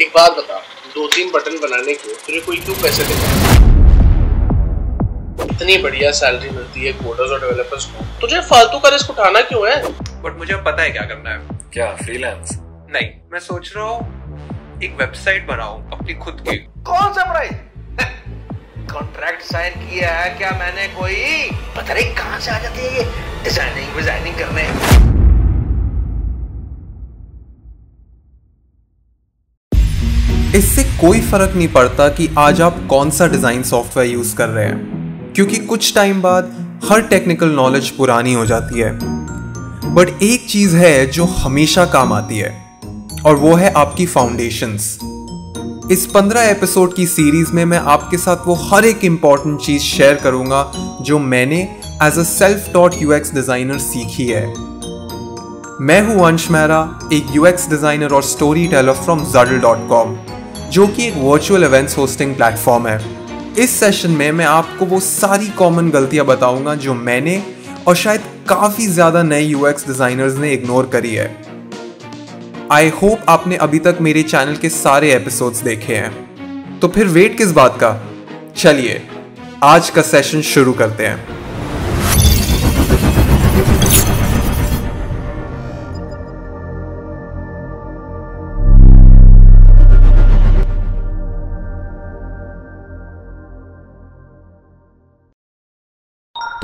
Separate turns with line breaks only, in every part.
एक बात बता दो तीन बटन बनाने के तुझे कोई क्यों पैसे देता इतनी बढ़िया सैलरी मिलती है कोडर्स और डेवलपर्स को तुझे फालतू का रिस्क उठाना क्यों है बट मुझे पता है क्या करना है क्या फ्रीलांस नहीं मैं सोच रहा हूँ एक वेबसाइट बनाऊं अपनी खुद की कौन सा पढ़ाई कॉन्ट्रैक्ट साइन किया है क्या मैंने कोई पता नहीं कहाँ से आ जाती है ये डिजाइनिंग डिजाइनिंग करने इससे कोई फर्क नहीं पड़ता कि आज आप कौन सा डिज़ाइन सॉफ्टवेयर यूज़ कर रहे हैं क्योंकि कुछ टाइम बाद हर टेक्निकल नॉलेज पुरानी हो जाती है बट एक चीज़ है जो हमेशा काम आती है और वो है आपकी फाउंडेशंस इस पंद्रह एपिसोड की सीरीज में मैं आपके साथ वो हर एक इंपॉर्टेंट चीज़ शेयर करूंगा जो मैंने as a self taught you designer सीखी है मैं हूं अंश मेहरा एक यूएक्स डिज़ाइनर और स्टोरी टेलर फ्रॉम जडल डॉट कॉम जो कि एक वर्चुअल इवेंट्स होस्टिंग प्लेटफॉर्म है इस सेशन में मैं आपको वो सारी कॉमन गलतियां बताऊंगा जो मैंने और शायद काफ़ी ज़्यादा नए यू डिज़ाइनर्स ने इग्नोर करी है आई होप आपने अभी तक मेरे चैनल के सारे एपिसोड्स देखे हैं तो फिर वेट किस बात का चलिए आज का सेशन शुरू करते हैं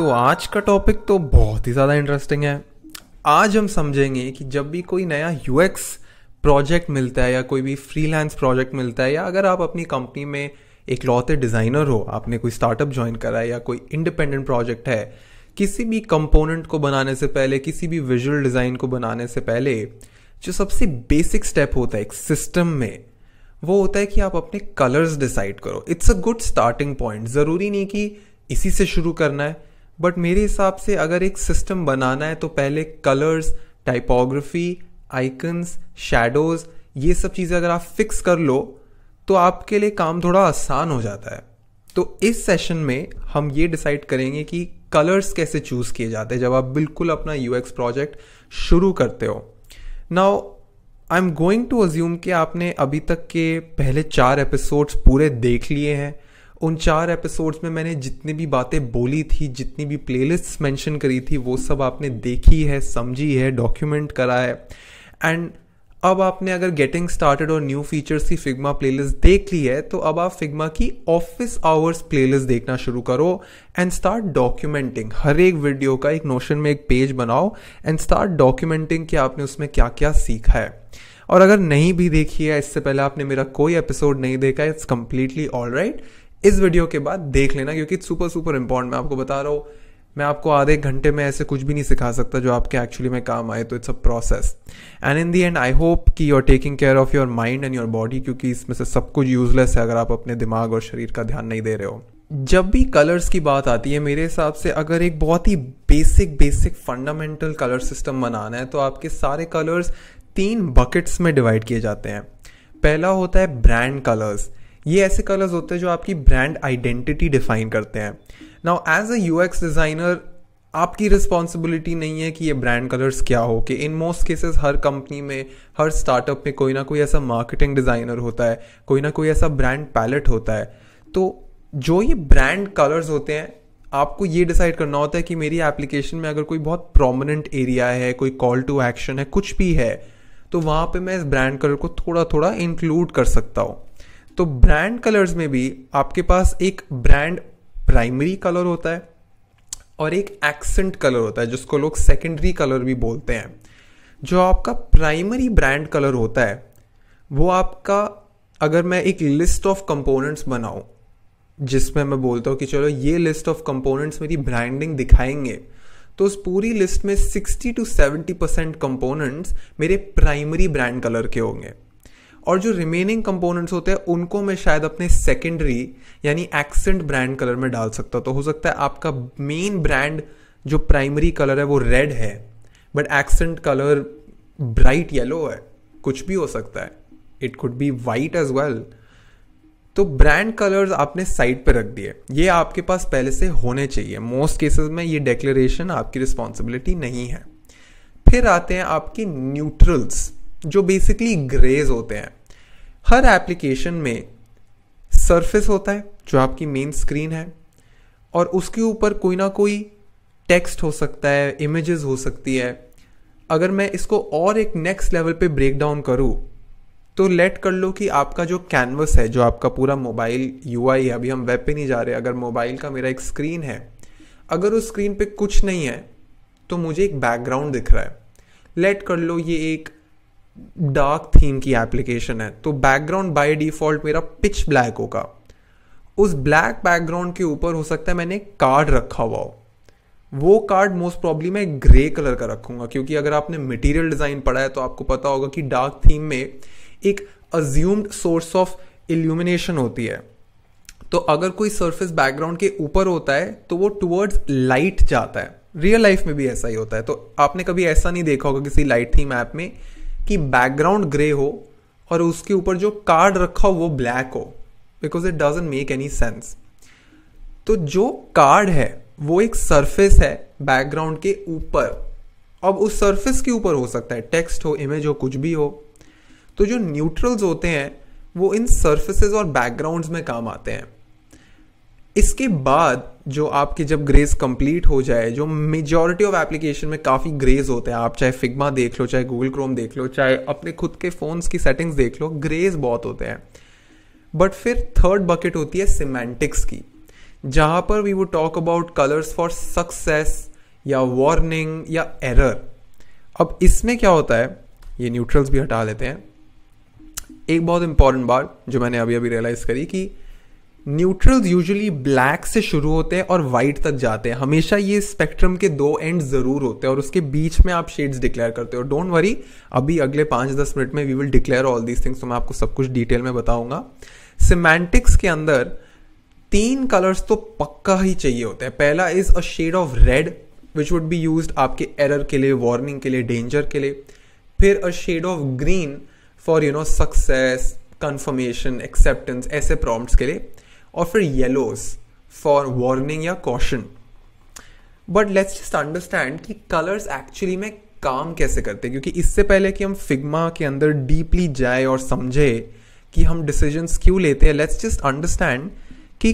तो आज का टॉपिक तो बहुत ही ज़्यादा इंटरेस्टिंग है आज हम समझेंगे कि जब भी कोई नया यू प्रोजेक्ट मिलता है या कोई भी फ्रीलांस प्रोजेक्ट मिलता है या अगर आप अपनी कंपनी में एक लौते डिज़ाइनर हो आपने कोई स्टार्टअप ज्वाइन करा है या कोई इंडिपेंडेंट प्रोजेक्ट है किसी भी कंपोनेंट को बनाने से पहले किसी भी विजुअल डिज़ाइन को बनाने से पहले जो सबसे बेसिक स्टेप होता है एक सिस्टम में वो होता है कि आप अपने कलर्स डिसाइड करो it's a good starting point ज़रूरी नहीं कि इसी से शुरू करना है बट मेरे हिसाब से अगर एक सिस्टम बनाना है तो पहले कलर्स टाइपोग्राफी आइकन्स शेडोज़ ये सब चीज़ें अगर आप फिक्स कर लो तो आपके लिए काम थोड़ा आसान हो जाता है तो इस सेशन में हम ये डिसाइड करेंगे कि कलर्स कैसे चूज़ किए जाते हैं जब आप बिल्कुल अपना यू प्रोजेक्ट शुरू करते हो now I am going to assume कि आपने अभी तक के पहले चार एपिसोड्स पूरे देख लिए हैं उन चार एपिसोड्स में मैंने जितनी भी बातें बोली थी जितनी भी प्लेलिस्ट्स मेंशन करी थी वो सब आपने देखी है समझी है डॉक्यूमेंट करा है एंड अब आपने अगर गेटिंग स्टार्टेड और न्यू फीचर्स की फिग्मा प्लेलिस्ट देख ली है तो अब आप फिग्मा की ऑफिस आवर्स प्लेलिस्ट देखना शुरू करो एंड स्टार्ट डॉक्यूमेंटिंग हर एक वीडियो का एक नोशन में एक पेज बनाओ एंड स्टार्ट डॉक्यूमेंटिंग कि आपने उसमें क्या क्या सीखा है और अगर नहीं भी देखी है इससे पहले आपने मेरा कोई एपिसोड नहीं देखा इट्स कम्प्लीटली ऑल राइट इस वीडियो के बाद देख लेना क्योंकि सुपर सुपर इंपॉर्टेंट मैं आपको बता रहा हूँ मैं आपको आधे घंटे में ऐसे कुछ भी नहीं सिखा सकता जो आपके एक्चुअली में काम आए तो it's a process and in the end I hope कि you are taking care of your mind and your body क्योंकि इसमें से सब कुछ यूजलेस है अगर आप अपने दिमाग और शरीर का ध्यान नहीं दे रहे हो जब भी कलर्स की बात आती है मेरे हिसाब से अगर एक बहुत ही basic basic fundamental colour system बनाना है तो आपके सारे कलर्स तीन बकेट्स में डिवाइड किए जाते हैं पहला होता है ब्रांड कलर्स ये ऐसे कलर्स होते हैं जो आपकी ब्रांड आइडेंटिटी डिफाइन करते हैं now as a U X designer आपकी रिस्पॉन्सिबिलिटी नहीं है कि ये ब्रांड कलर्स क्या हो कि इन मोस्ट केसेस हर कंपनी में हर स्टार्टअप में कोई ना कोई ऐसा मार्केटिंग डिज़ाइनर होता है कोई ना कोई ऐसा ब्रांड पैलेट होता है तो जो ये ब्रांड कलर्स होते हैं आपको ये डिसाइड करना होता है कि मेरी एप्लीकेशन में अगर कोई बहुत प्रोमिनेंट एरिया है कोई कॉल टू एक्शन है कुछ भी है तो वहाँ पे मैं इस ब्रांड कलर को थोड़ा थोड़ा इंक्लूड कर सकता हूँ तो ब्रांड कलर्स में भी आपके पास एक ब्रांड प्राइमरी कलर होता है और एक एक्सेंट कलर होता है जिसको लोग सेकेंडरी कलर भी बोलते हैं जो आपका प्राइमरी ब्रांड कलर होता है वो आपका अगर मैं एक लिस्ट ऑफ कंपोनेंट्स बनाऊँ जिसमें मैं बोलता हूँ कि चलो ये लिस्ट ऑफ कंपोनेंट्स मेरी ब्रांडिंग दिखाएंगे तो उस पूरी लिस्ट में 60 टू 70 परसेंट कंपोनेंट्स मेरे प्राइमरी ब्रांड कलर के होंगे और जो रिमेनिंग कंपोनेंट्स होते हैं उनको मैं शायद अपने सेकेंडरी यानी एक्सेंट ब्रांड कलर में डाल सकता तो हो सकता है आपका मेन ब्रांड जो प्राइमरी कलर है वो रेड है but accent colour bright yellow है कुछ भी हो सकता है it could be white as well तो ब्रांड कलर्स आपने साइड पर रख दिए ये आपके पास पहले से होने चाहिए मोस्ट केसेस में ये डेक्लेरेशन आपकी रिस्पॉन्सिबिलिटी नहीं है फिर आते हैं आपके न्यूट्रल्स जो बेसिकली ग्रेज होते हैं हर एप्लीकेशन में सरफेस होता है जो आपकी मेन स्क्रीन है और उसके ऊपर कोई ना कोई टेक्स्ट हो सकता है इमेजेस हो सकती है अगर मैं इसको और एक नेक्स्ट लेवल पे ब्रेक डाउन करूँ तो लेट कर लो कि आपका जो कैनवस है जो आपका पूरा मोबाइल यू है अभी हम वेब पे नहीं जा रहे अगर मोबाइल का मेरा एक स्क्रीन है अगर उस स्क्रीन पे कुछ नहीं है तो मुझे एक बैकग्राउंड दिख रहा है लेट कर लो ये एक डार्क थीम की एप्लीकेशन है तो बैकग्राउंड बाय डिफ़ॉल्ट मेरा पिच ब्लैक होगा उस ब्लैक बैकग्राउंड के ऊपर हो सकता है मैंने कार्ड रखा हुआ हो वो कार्ड मोस्ट प्रॉब्ली मैं ग्रे कलर का रखूंगा क्योंकि अगर आपने मटेरियल डिज़ाइन पढ़ा है तो आपको पता होगा कि डार्क थीम में एक अज्यूम्ड सोर्स ऑफ इल्यूमिनेशन होती है तो अगर कोई सरफेस बैकग्राउंड के ऊपर होता है तो वो टुवर्ड्स लाइट जाता है रियल लाइफ में भी ऐसा ही होता है तो आपने कभी ऐसा नहीं देखा होगा किसी लाइट थीम ऐप में कि बैकग्राउंड ग्रे हो और उसके ऊपर जो कार्ड रखा हो वो ब्लैक हो because it doesn't make any sense तो जो कार्ड है वो एक सरफेस है बैकग्राउंड के ऊपर अब उस सरफेस के ऊपर हो सकता है टेक्स्ट हो इमेज हो कुछ भी हो तो जो न्यूट्रल्स होते हैं वो इन सर्फेसेज और बैकग्राउंड्स में काम आते हैं इसके बाद जो आपके जब ग्रेज कंप्लीट हो जाए जो मेजॉरिटी ऑफ एप्लीकेशन में काफ़ी ग्रेज होते हैं आप चाहे फिग्मा देख लो चाहे गूगल क्रोम देख लो चाहे अपने खुद के फ़ोन्स की सेटिंग्स देख लो ग्रेज बहुत होते हैं बट फिर थर्ड बकेट होती है सिमेंटिक्स की जहां पर we would talk about colours for success या वार्निंग या एरर अब इसमें क्या होता है ये न्यूट्रल्स भी हटा लेते हैं एक बहुत इंपॉर्टेंट बात जो मैंने अभी अभी रियलाइज़ करी कि न्यूट्रल्स यूजुअली ब्लैक से शुरू होते हैं और वाइट तक जाते हैं हमेशा ये स्पेक्ट्रम के दो एंड ज़रूर होते हैं और उसके बीच में आप शेड्स डिक्लेयर करते हो डोंट वरी अभी अगले पाँच दस मिनट में we will declare all these things तो मैं आपको सब कुछ डिटेल में बताऊंगा सिमेंटिक्स के अंदर तीन कलर्स तो पक्का ही चाहिए होते हैं पहला is a shade of red which would be use आपके एरर के लिए वार्निंग के लिए डेंजर के लिए फिर a shade of green for you know success confirmation acceptance ऐसे प्रॉम्प्ट्स के लिए और फिर yellows for warning or caution but let's just understand कि कलर्स एक्चुअली में काम कैसे करते हैं क्योंकि इससे पहले कि हम फिग्मा के अंदर डीपली जाए और समझे कि हम डिसीजंस क्यों लेते हैं लेट्स जस्ट अंडरस्टैंड कि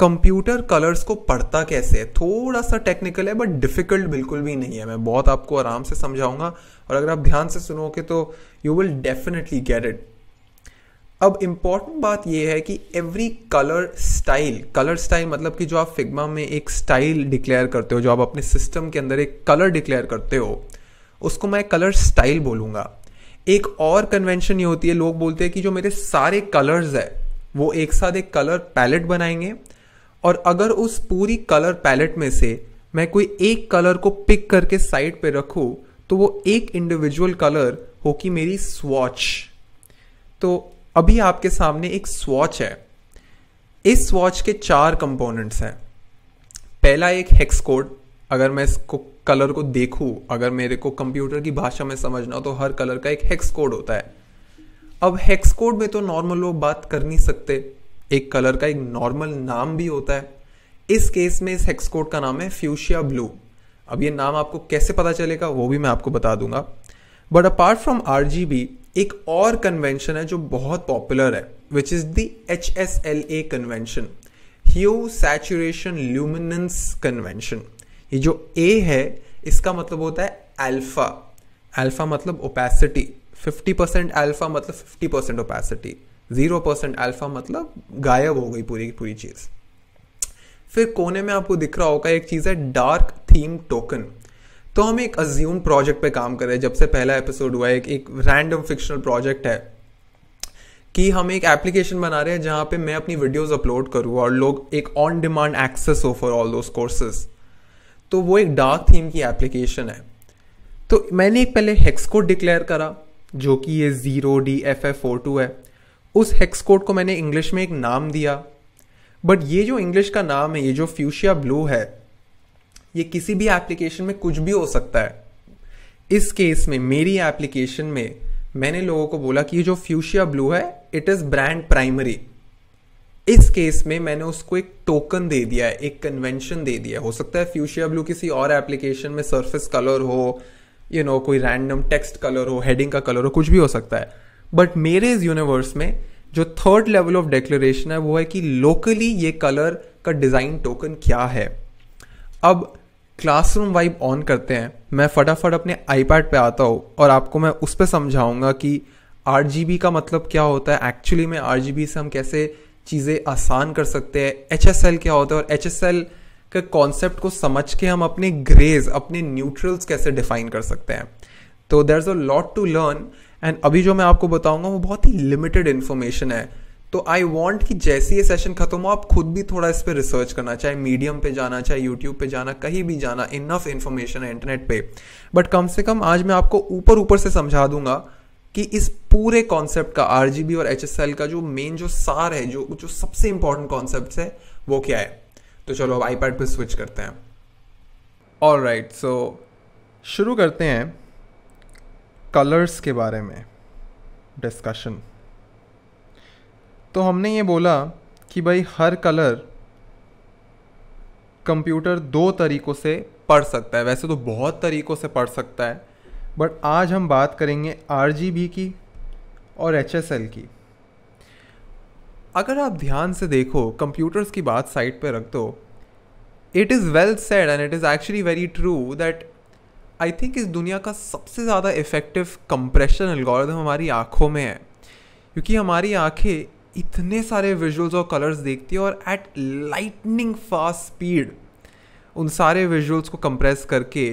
कंप्यूटर कलर्स को पढ़ता कैसे है थोड़ा सा टेक्निकल है बट डिफ़िकल्ट बिल्कुल भी नहीं है मैं बहुत आपको आराम से समझाऊंगा और अगर आप ध्यान से सुनोगे तो you will definitely get it अब इम्पॉर्टेंट बात यह है कि every colour style colour style मतलब कि जो आप फिग्मा में एक स्टाइल डिक्लेयर करते हो जो आप अपने सिस्टम के अंदर एक कलर डिक्लेयर करते हो उसको मैं कलर स्टाइल बोलूँगा एक और कन्वेंशन ये होती है लोग बोलते हैं कि जो मेरे सारे कलर्स है वो एक साथ एक कलर पैलेट बनाएंगे और अगर उस पूरी कलर पैलेट में से मैं कोई एक कलर को पिक करके साइड पे रखूँ तो वो एक इंडिविजुअल कलर हो कि मेरी स्वॉच तो अभी आपके सामने एक स्वॉच है इस स्वॉच के चार कंपोनेंट्स हैं पहला एक हेक्स कोड अगर मैं इसको कलर को देखूं अगर मेरे को कंप्यूटर की भाषा में समझना हो तो हर कलर का एक हेक्स कोड होता है अब हेक्स कोड में तो नॉर्मल लोग बात कर नहीं सकते एक कलर का एक नॉर्मल नाम भी होता है इस केस में इस हेक्स कोड का नाम है फ्यूशिया ब्लू अब ये नाम आपको कैसे पता चलेगा वो भी मैं आपको बता दूंगा but apart from R G B एक और कन्वेंशन है जो बहुत पॉपुलर है which is the H S L A convention hue saturation luminance convention ये जो ए है इसका मतलब होता है अल्फा अल्फा मतलब ओपेसिटी 50 परसेंट एल्फा मतलब 50 percent opacity zero percent alpha मतलब गायब हो गई पूरी की पूरी चीज़ फिर कोने में आपको दिख रहा होगा एक चीज़ है डार्क थीम टोकन तो हम एक अज्यूम प्रोजेक्ट पे काम कर रहे हैं जब से पहला एपिसोड हुआ है एक, एक रैंडम फिक्शनल प्रोजेक्ट है कि हम एक एप्लीकेशन बना रहे हैं जहाँ पे मैं अपनी वीडियोस अपलोड करूँ और लोग एक ऑन डिमांड एक्सेस हो फॉर ऑल दोज कोर्सेस तो वो एक डार्क थीम की एप्लीकेशन है तो मैंने एक पहले हेक्स कोड डिक्लेयर करा जो कि ये zero D F F four two है उस हेक्स कोड को मैंने इंग्लिश में एक नाम दिया बट ये जो इंग्लिश का नाम है ये जो फ्यूशिया ब्लू है ये किसी भी एप्लीकेशन में कुछ भी हो सकता है इस केस में मेरी एप्लीकेशन में मैंने लोगों को बोला कि ये जो फ्यूशिया ब्लू है इट इज़ ब्रांड प्राइमरी इस केस में मैंने उसको एक टोकन दे दिया है एक कन्वेंशन दे दिया हो सकता है फ्यूशिया ब्लू किसी और एप्लीकेशन में सरफेस कलर हो यू you नो know, कोई रैंडम टेक्स्ट कलर हो हेडिंग का कलर हो कुछ भी हो सकता है बट मेरे इस यूनिवर्स में जो थर्ड लेवल ऑफ डिक्लेरेशन है वो है कि लोकली ये कलर का डिज़ाइन टोकन क्या है अब क्लासरूम वाइब ऑन करते हैं मैं फटाफट अपने आईपैड पे आता हूँ और आपको मैं उस पर समझाऊँगा कि आर का मतलब क्या होता है एक्चुअली में आर से हम कैसे चीज़ें आसान कर सकते हैं एच क्या होता है और एच के कॉन्सेप्ट को समझ के हम अपने ग्रेज अपने न्यूट्रल्स कैसे डिफाइन कर सकते हैं तो there is a lot to learn and अभी जो मैं आपको बताऊंगा वो बहुत ही लिमिटेड इन्फॉर्मेशन है तो आई वॉन्ट कि जैसे ये सेशन खत्म हो आप खुद भी थोड़ा इस पर रिसर्च करना चाहे मीडियम पे जाना चाहे यूट्यूब पे जाना कहीं भी जाना इनफ इन्फॉर्मेशन है इंटरनेट पे बट कम से कम आज मैं आपको ऊपर ऊपर से समझा दूंगा कि इस पूरे कॉन्सेप्ट का आर और एच का जो मेन जो सार है जो जो सबसे इंपॉर्टेंट कॉन्सेप्ट है वो क्या है तो चलो अब आईपैड पर स्विच करते हैं ऑल राइट सो शुरू करते हैं कलर्स के बारे में डिस्कशन तो हमने ये बोला कि भाई हर कलर कंप्यूटर दो तरीक़ों से पढ़ सकता है वैसे तो बहुत तरीक़ों से पढ़ सकता है बट आज हम बात करेंगे आर की और एच की अगर आप ध्यान से देखो कंप्यूटर्स की बात साइड पे रख दो it is well said and it is actually very true that I think इस दुनिया का सबसे ज़्यादा इफ़ेक्टिव कंप्रेशन एल्गोरिथम हमारी आँखों में है क्योंकि हमारी आँखें इतने सारे विजुअल्स और कलर्स देखती है और एट लाइटनिंग फास्ट स्पीड उन सारे विजुअल्स को कंप्रेस करके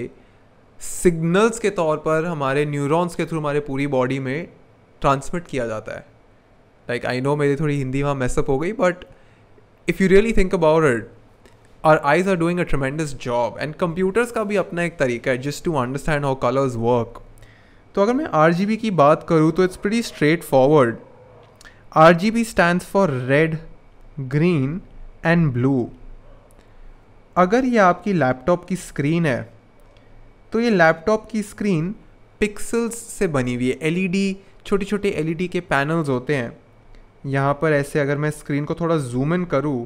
सिग्नल्स के तौर पर हमारे न्यूरॉन्स के थ्रू हमारे पूरी बॉडी में ट्रांसमिट किया जाता है लाइक आई नो मेरी थोड़ी हिंदी वहाँ मैसअप हो गई but if you really think about it our eyes are doing a tremendous job and computers का भी अपना एक तरीका है just to understand how colours work तो अगर मैं आर की बात करूँ तो it's pretty straightforward RGB stands for red, green and blue. अगर ये आपकी लैपटॉप की स्क्रीन है तो ये लैपटॉप की स्क्रीन पिक्सल्स से बनी हुई है एलईडी e छोटे छोटे एलईडी e के पैनल्स होते हैं यहाँ पर ऐसे अगर मैं स्क्रीन को थोड़ा जूम इन करूँ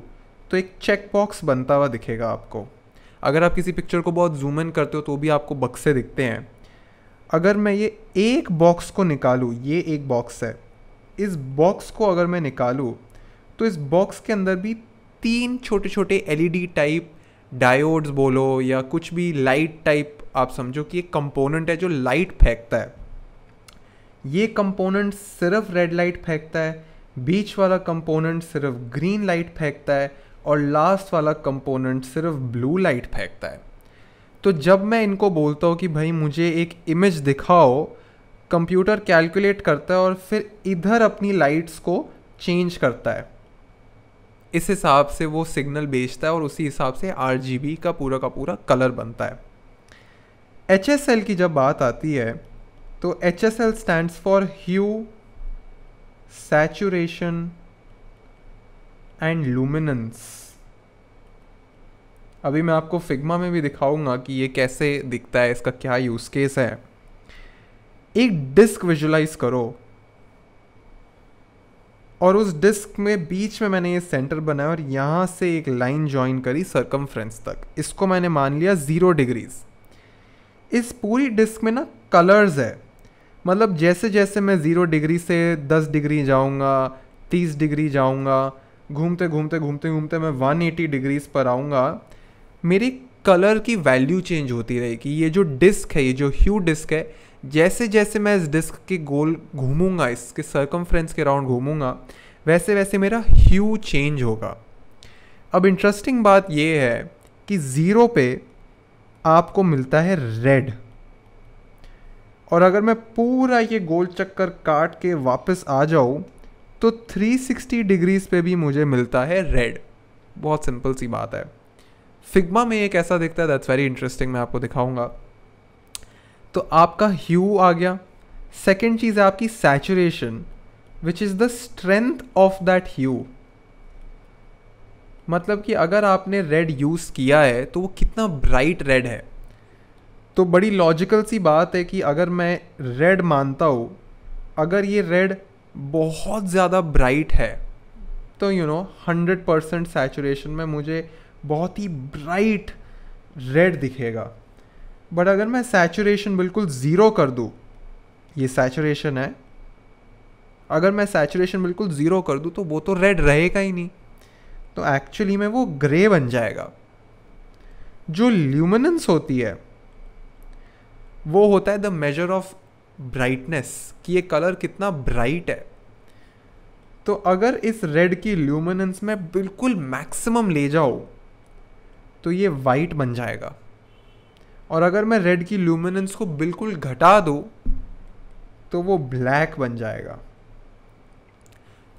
तो एक चेक बॉक्स बनता हुआ दिखेगा आपको अगर आप किसी पिक्चर को बहुत जूम इन करते हो तो भी आपको बक्से दिखते हैं अगर मैं ये एक बॉक्स को निकालूँ ये एक बॉक्स है इस बॉक्स को अगर मैं निकालूँ तो इस बॉक्स के अंदर भी तीन छोटे छोटे एल टाइप डायोड्स बोलो या कुछ भी लाइट टाइप आप समझो कि एक कंपोनेंट है जो लाइट फेंकता है ये कंपोनेंट सिर्फ रेड लाइट फेंकता है बीच वाला कंपोनेंट सिर्फ ग्रीन लाइट फेंकता है और लास्ट वाला कंपोनेंट सिर्फ ब्लू लाइट फेंकता है तो जब मैं इनको बोलता हूँ कि भाई मुझे एक इमेज दिखाओ कंप्यूटर कैलकुलेट करता है और फिर इधर अपनी लाइट्स को चेंज करता है इस हिसाब से वो सिग्नल भेजता है और उसी हिसाब से आर का पूरा का पूरा कलर बनता है एच की जब बात आती है तो H S L stand for hue saturation and luminance अभी मैं आपको फिग्मा में भी दिखाऊंगा कि ये कैसे दिखता है इसका क्या यूज़ केस है एक डिस्क विजुलाइज करो और उस डिस्क में बीच में मैंने ये सेंटर बनाया और यहाँ से एक लाइन ज्वाइन करी सर्कमफ्रेंस तक इसको मैंने मान लिया ज़ीरो डिग्रीज़ इस पूरी डिस्क में ना कलर्स है मतलब जैसे जैसे मैं ज़ीरो डिग्री से दस डिग्री जाऊँगा तीस डिग्री जाऊँगा घूमते घूमते घूमते घूमते मैं वन एटी डिग्रीज़ पर आऊँगा मेरी कलर की वैल्यू चेंज होती रहेगी ये जो डिस्क है ये जो ह्यू डिस्क है जैसे जैसे मैं इस डिस्क के गोल घूमूंगा इसके सर्कमफ्रेंस के राउंड घूमूंगा वैसे वैसे मेरा ह्यू चेंज होगा अब इंटरेस्टिंग बात यह है कि ज़ीरो पे आपको मिलता है रेड और अगर मैं पूरा ये गोल चक्कर काट के वापस आ जाऊँ तो 360 डिग्रीज पे भी मुझे मिलता है रेड बहुत सिंपल सी बात है फिग्मा में एक ऐसा दिखता है दैट्स वेरी इंटरेस्टिंग मैं आपको दिखाऊंगा तो आपका ह्यू आ गया सेकेंड चीज़ है आपकी saturation which is the strength of that hue मतलब कि अगर आपने रेड यूज़ किया है तो वो कितना ब्राइट रेड है तो बड़ी लॉजिकल सी बात है कि अगर मैं रेड मानता हूँ अगर ये रेड बहुत ज़्यादा ब्राइट है तो you know hundred percent saturation में मुझे बहुत ही ब्राइट रेड दिखेगा बट अगर मैं सैचुरेशन बिल्कुल ज़ीरो कर दूँ ये सैचुरेशन है अगर मैं सैचुरेशन बिल्कुल ज़ीरो कर दूँ तो वो तो रेड रहेगा ही नहीं तो एक्चुअली में वो ग्रे बन जाएगा जो ल्यूमिनेंस होती है वो होता है द मेजर ऑफ ब्राइटनेस कि ये कलर कितना ब्राइट है तो अगर इस रेड की ल्यूमिनेंस में बिल्कुल मैक्सिमम ले जाओ तो ये वाइट बन जाएगा और अगर मैं रेड की ल्यूमिनेंस को बिल्कुल घटा दूँ तो वो ब्लैक बन जाएगा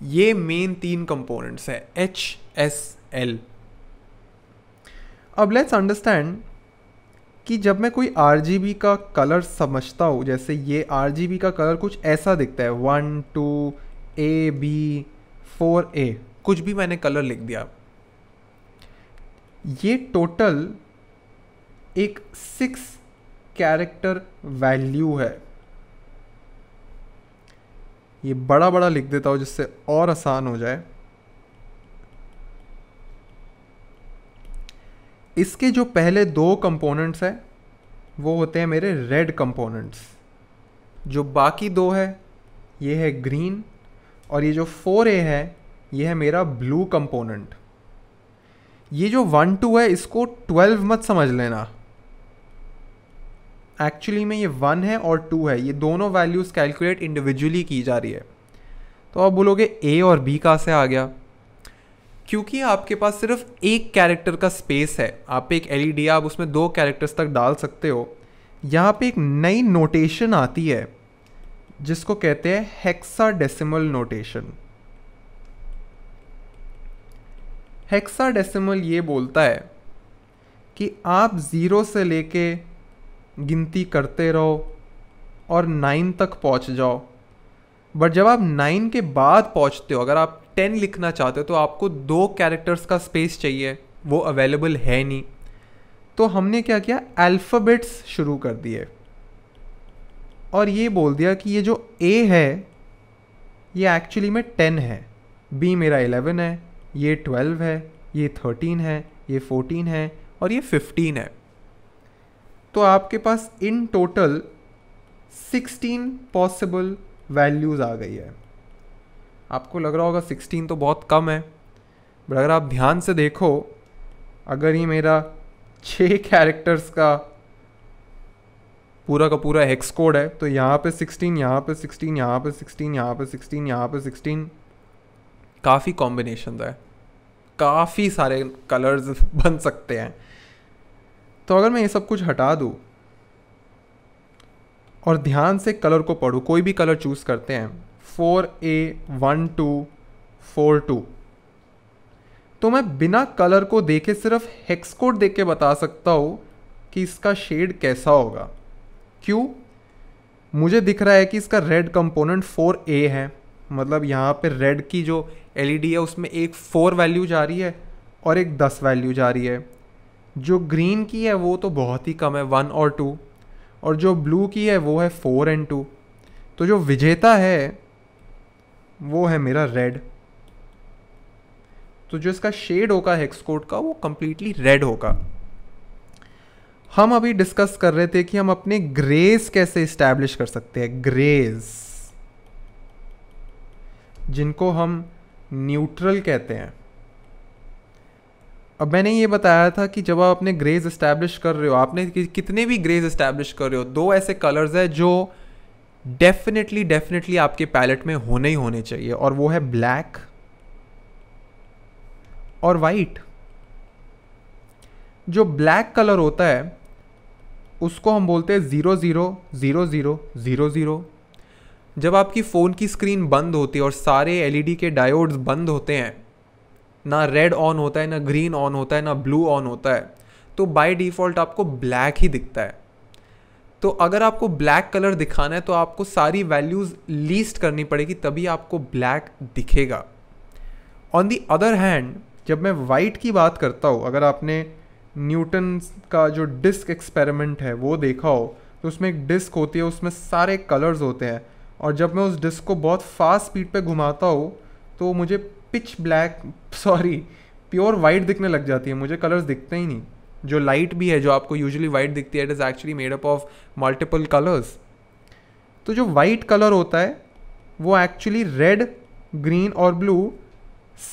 ये मेन तीन कंपोनेंट्स हैं एच एस एल अब लेट्स अंडरस्टैंड कि जब मैं कोई आर का कलर समझता हूँ जैसे ये आर का कलर कुछ ऐसा दिखता है one two A B four A कुछ भी मैंने कलर लिख दिया ये टोटल एक सिक्स कैरेक्टर वैल्यू है ये बड़ा बड़ा लिख देता हूं जिससे और आसान हो जाए इसके जो पहले दो कंपोनेंट्स हैं वो होते हैं मेरे रेड कंपोनेंट्स जो बाकी दो है ये है ग्रीन और ये जो फोर ए है ये है मेरा ब्लू कंपोनेंट ये जो वन टू है इसको ट्वेल्व मत समझ लेना एक्चुअली में ये वन है और टू है ये दोनों वैल्यूज़ कैलकुलेट इंडिविजुअली की जा रही है तो आप बोलोगे ए और बी कहाँ से आ गया क्योंकि आपके पास सिर्फ एक कैरेक्टर का स्पेस है आप एक एल आप उसमें दो कैरेक्टर्स तक डाल सकते हो यहाँ पे एक नई नोटेशन आती है जिसको कहते हैं hexadecimal notation hexadecimal ये बोलता है कि आप ज़ीरो से लेके गिनती करते रहो और नाइन तक पहुंच जाओ बट जब आप नाइन के बाद पहुंचते हो अगर आप टेन लिखना चाहते हो तो आपको दो कैरेक्टर्स का स्पेस चाहिए वो अवेलेबल है नहीं तो हमने क्या किया अल्फ़ाबेट्स शुरू कर दिए और ये बोल दिया कि ये जो ए है ये एक्चुअली में टेन है बी मेरा एलेवन है ये ट्वेल्व है ये थर्टीन है ये फोर्टीन है और ये फिफ्टीन है तो आपके पास इन टोटल 16 पॉसिबल वैल्यूज़ आ गई है आपको लग रहा होगा 16 तो बहुत कम है बट अगर आप ध्यान से देखो अगर ये मेरा छः कैरेक्टर्स का पूरा का पूरा हेक्स कोड है तो यहाँ पे 16 यहाँ पे 16 यहाँ पे 16 यहाँ पे 16 यहाँ पे 16 काफ़ी कॉम्बिनेशन है काफ़ी सारे कलर्स बन सकते हैं तो अगर मैं ये सब कुछ हटा दूँ और ध्यान से कलर को पढ़ूँ कोई भी कलर चूज़ करते हैं four A one two four two तो मैं बिना कलर को देखे सिर्फ हेक्स कोड देख के बता सकता हूँ कि इसका शेड कैसा होगा क्यों मुझे दिख रहा है कि इसका रेड कंपोनेंट 4a है मतलब यहाँ पे रेड की जो एलईडी है उसमें एक 4 वैल्यू जा रही है और एक 10 वैल्यू जा रही है जो ग्रीन की है वो तो बहुत ही कम है वन और टू और जो ब्लू की है वो है फोर एंड टू तो जो विजेता है वो है मेरा रेड तो जो इसका शेड होगा हेक्स कोड का वो कम्प्लीटली रेड होगा हम अभी डिस्कस कर रहे थे कि हम अपने ग्रेज कैसे इस्टेब्लिश कर सकते हैं ग्रेज जिनको हम न्यूट्रल कहते हैं अब मैंने ये बताया था कि जब आप अपने ग्रेज इस्टेब्लिश कर रहे हो आपने कितने भी ग्रेज इस्टेब्लिश कर रहे हो दो ऐसे कलर्स हैं जो डेफिनेटली डेफिनेटली आपके पैलेट में होने ही होने चाहिए और वो है ब्लैक और वाइट जो ब्लैक कलर होता है उसको हम बोलते हैं zero zero zero zero zero zero जब आपकी फ़ोन की स्क्रीन बंद होती है और सारे एलईडी e के डायोड्स बंद होते हैं ना रेड ऑन होता है ना ग्रीन ऑन होता है ना ब्लू ऑन होता है तो बाय डिफ़ॉल्ट आपको ब्लैक ही दिखता है तो अगर आपको ब्लैक कलर दिखाना है तो आपको सारी वैल्यूज़ लीस्ट करनी पड़ेगी तभी आपको ब्लैक दिखेगा ऑन दी अदर हैंड जब मैं वाइट की बात करता हूँ अगर आपने न्यूटन का जो डिस्क एक्सपेरिमेंट है वो देखा हो तो उसमें एक डिस्क होती है उसमें सारे कलर्स होते हैं और जब मैं उस डिस्क को बहुत फास्ट स्पीड पे घुमाता हूँ तो मुझे pitch black sorry pure white दिखने लग जाती है मुझे कलर्स दिखते ही नहीं जो लाइट भी है जो आपको यूजुअली वाइट दिखती है it is actually made up of multiple colours तो जो वाइट कलर होता है वो एक्चुअली रेड ग्रीन और ब्लू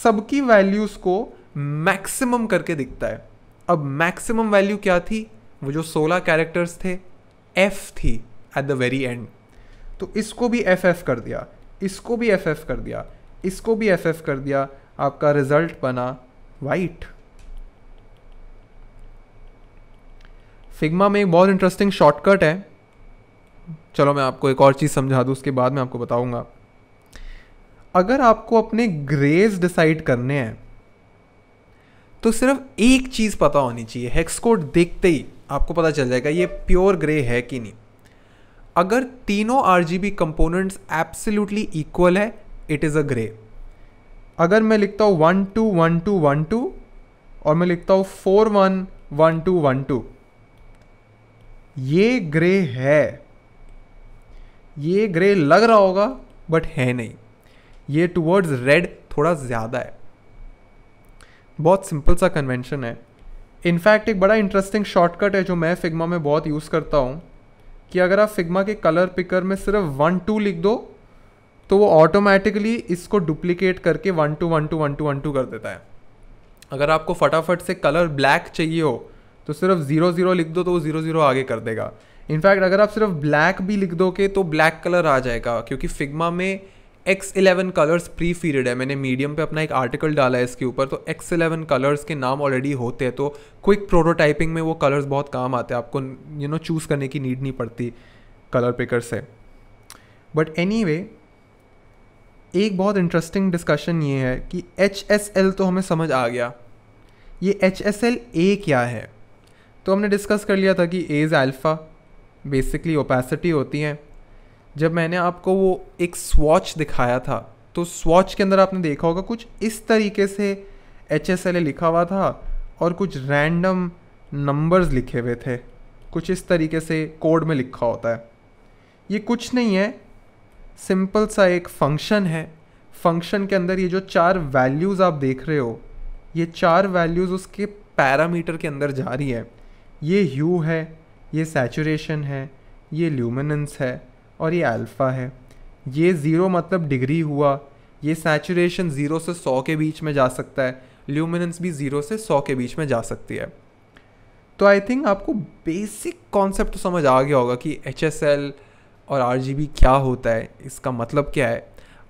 सबकी वैल्यूज़ को मैक्सिमम करके दिखता है अब मैक्सिमम वैल्यू क्या थी वो जो सोलह कैरेक्टर्स थे एफ थी एट द वेरी एंड तो इसको भी एफ एफ कर दिया इसको भी एफ एफ कर दिया इसको भी एफ कर दिया आपका रिजल्ट बना वाइट फिग्मा में एक बहुत इंटरेस्टिंग शॉर्टकट है चलो मैं आपको एक और चीज़ समझा दूँ उसके बाद मैं आपको बताऊँगा अगर आपको अपने ग्रेज डिसाइड करने हैं तो सिर्फ एक चीज़ पता होनी चाहिए हेक्स कोड देखते ही आपको पता चल जाएगा ये प्योर ग्रे है कि नहीं अगर तीनों R G B components absolutely equal है इट इज़ अ ग्रे अगर मैं लिखता हूँ one two one two one two और मैं लिखता हूँ four one one two one two ये ग्रे है ये ग्रे लग रहा होगा बट है नहीं ये टूवर्ड्स रेड थोड़ा ज़्यादा है बहुत सिंपल सा कन्वेंशन है इनफैक्ट एक बड़ा इंटरेस्टिंग शॉर्टकट है जो मैं फिग्मा में बहुत यूज़ करता हूँ कि अगर आप फिग्मा के कलर पिकर में सिर्फ वन टू लिख दो तो वो ऑटोमेटिकली इसको डुप्लीकेट करके one two one two one two one two कर देता है अगर आपको फटाफट से कलर ब्लैक चाहिए हो तो सिर्फ ज़ीरो ज़ीरो लिख दो तो वो ज़ीरो ज़ीरो आगे कर देगा इनफैक्ट अगर आप सिर्फ ब्लैक भी लिख दोगे तो ब्लैक कलर आ जाएगा क्योंकि फिग्मा में एक्स इलेवन कलर्स प्री फीरियड है मैंने मीडियम पे अपना एक आर्टिकल डाला है इसके ऊपर तो एक्स इलेवन कलर्स के नाम ऑलरेडी होते हैं तो क्विक प्रोटोटाइपिंग में वो कलर्स बहुत काम आते हैं आपको यू नो चूज़ करने की नीड नहीं पड़ती कलर पिकर से बट एनी वे एक बहुत इंटरेस्टिंग डिस्कशन ये है कि एच एस एल तो हमें समझ आ गया ये एच एस एल ए क्या है तो हमने डिस्कस कर लिया था कि A is alpha basically opacity होती है जब मैंने आपको वो एक स्वॉच दिखाया था तो स्वॉच के अंदर आपने देखा होगा कुछ इस तरीके से एच एस एल ए लिखा हुआ था और कुछ रैंडम नंबर्स लिखे हुए थे कुछ इस तरीके से कोड में लिखा होता है ये कुछ नहीं है सिंपल सा एक फंक्शन है फंक्शन के अंदर ये जो चार वैल्यूज़ आप देख रहे हो ये चार वैल्यूज़ उसके पैरामीटर के अंदर जा रही है ये ह्यू है ये सैचुरेशन है ये ल्यूमिनेंस है और ये अल्फ़ा है ये ज़ीरो मतलब डिग्री हुआ ये सैचुरेशन ज़ीरो से सौ के बीच में जा सकता है ल्यूमिनेंस भी ज़ीरो से सौ के बीच में जा सकती है तो आई थिंक आपको बेसिक कॉन्सेप्ट समझ आ गया होगा कि एच एस एल और आर क्या होता है इसका मतलब क्या है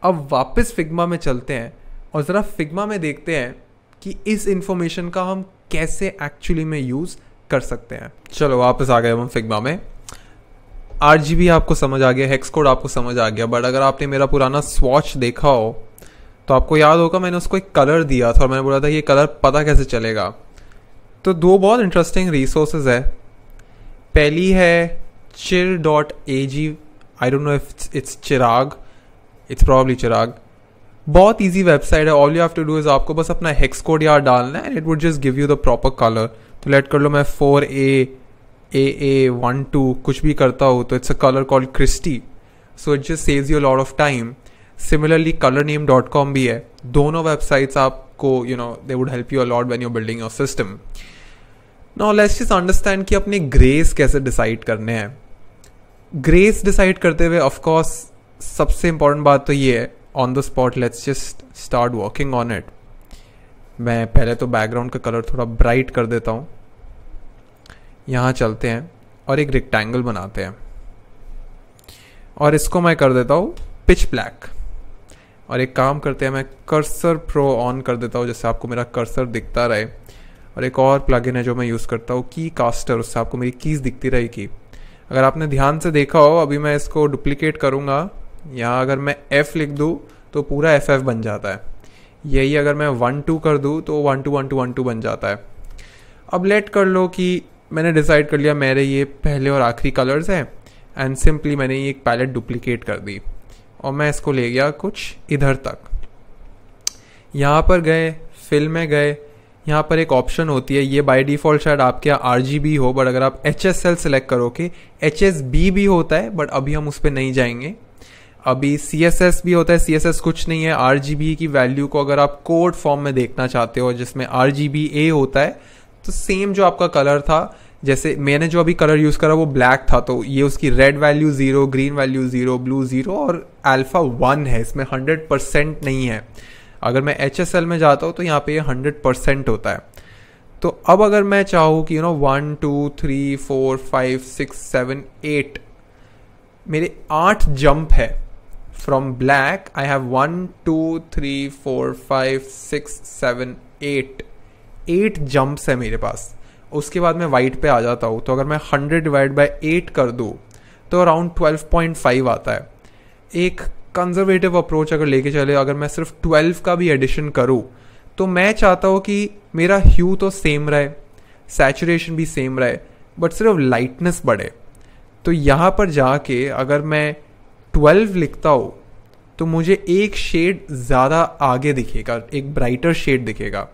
अब वापस फिग्मा में चलते हैं और ज़रा फिग्मा में देखते हैं कि इस इन्फॉर्मेशन का हम कैसे एक्चुअली में यूज़ कर सकते हैं चलो वापस आ गए हम फिग्मा में आर आपको समझ आ गया हेक्स कोड आपको समझ आ गया बट अगर आपने मेरा पुराना स्वॉच देखा हो तो आपको याद होगा मैंने उसको एक कलर दिया था और मैंने बोला था ये कलर पता कैसे चलेगा तो दो बहुत इंटरेस्टिंग रिसोर्सेज है पहली है chir dot A G I don't know if it's Chirag it's probably Chirag बहुत ईजी वेबसाइट है all you have to do is आपको बस अपना हेक्स कोड यार डालना है and it would just give you the proper colour तो लेट कर लो मैं four A A A one two कुछ भी करता हूँ तो it's a colour called Christi so it just saves you lot of time similarly colour name dot com भी है दोनों वेबसाइट्स आपको you know they would help you a lot when you're building your system now let's just understand कि अपने grace कैसे decide करने हैं grace decide करते हुए ऑफकोर्स सबसे इम्पोर्टेंट बात तो ये है on the spot let's just start working on it मैं पहले तो बैकग्राउंड का कलर थोड़ा ब्राइट कर देता हूँ यहाँ चलते हैं और एक रेक्टेंगल बनाते हैं और इसको मैं कर देता हूँ पिच ब्लैक और एक काम करते हैं मैं कर्सर प्रो ऑन कर देता हूँ जिससे आपको मेरा कर्सर दिखता रहे और एक और प्लगइन है जो मैं यूज़ करता हूँ की कास्टर उससे आपको मेरी कीज़ दिखती रहेगी अगर आपने ध्यान से देखा हो अभी मैं इसको डुप्लीकेट करूँगा यहाँ अगर मैं एफ़ लिख दूँ तो पूरा एफ एफ बन जाता है यही अगर मैं वन टू कर दूँ तो one two one two one two बन जाता है अब लेट कर लो कि मैंने डिसाइड कर लिया मेरे ये पहले और आखिरी कलर्स हैं एंड सिंपली मैंने ये एक पैलेट डुप्लीकेट कर दी और मैं इसको ले गया कुछ इधर तक यहाँ पर गए फिल्म में गए यहाँ पर एक ऑप्शन होती है ये बाय डिफ़ॉल्ट शायद आपके यहाँ आर हो बट अगर आप एच एस एल सेलेक्ट करोगे एच एस बी भी होता है बट अभी हम उस पर नहीं जाएंगे अभी सी एस एस भी होता है सी एस एस कुछ नहीं है आर जी बी की वैल्यू को अगर आप कोड फॉर्म में देखना चाहते हो जिसमें आर जी बी ए होता है तो सेम जो आपका कलर था जैसे मैंने जो अभी कलर यूज़ करा वो ब्लैक था तो ये उसकी red value zero green value zero blue zero और अल्फ़ा वन है इसमें हंड्रेड परसेंट नहीं है अगर मैं एच में जाता हूँ तो यहाँ पर ये हंड्रेड परसेंट होता है तो अब अगर मैं चाहूँ कि you know one two three four five six seven eight मेरे आठ जंप है from black I have one two three four five six seven eight eight jumps है मेरे पास उसके बाद मैं वाइट पे आ जाता हूँ तो अगर मैं हंड्रेड डिवाइड बाई एट कर दूँ तो अराउंड ट्वेल्व पॉइंट फाइव आता है एक कंजर्वेटिव अप्रोच अगर लेके चले अगर मैं सिर्फ ट्वेल्व का भी एडिशन करूँ तो मैं चाहता हूँ कि मेरा ह्यू तो सेम रहे सैचुरेशन भी सेम रहे बट सिर्फ लाइटनेस बढ़े तो यहाँ पर जाके अगर मैं ट्वेल्व लिखता हूँ तो मुझे एक शेड ज़्यादा आगे दिखेगा एक ब्राइटर शेड दिखेगा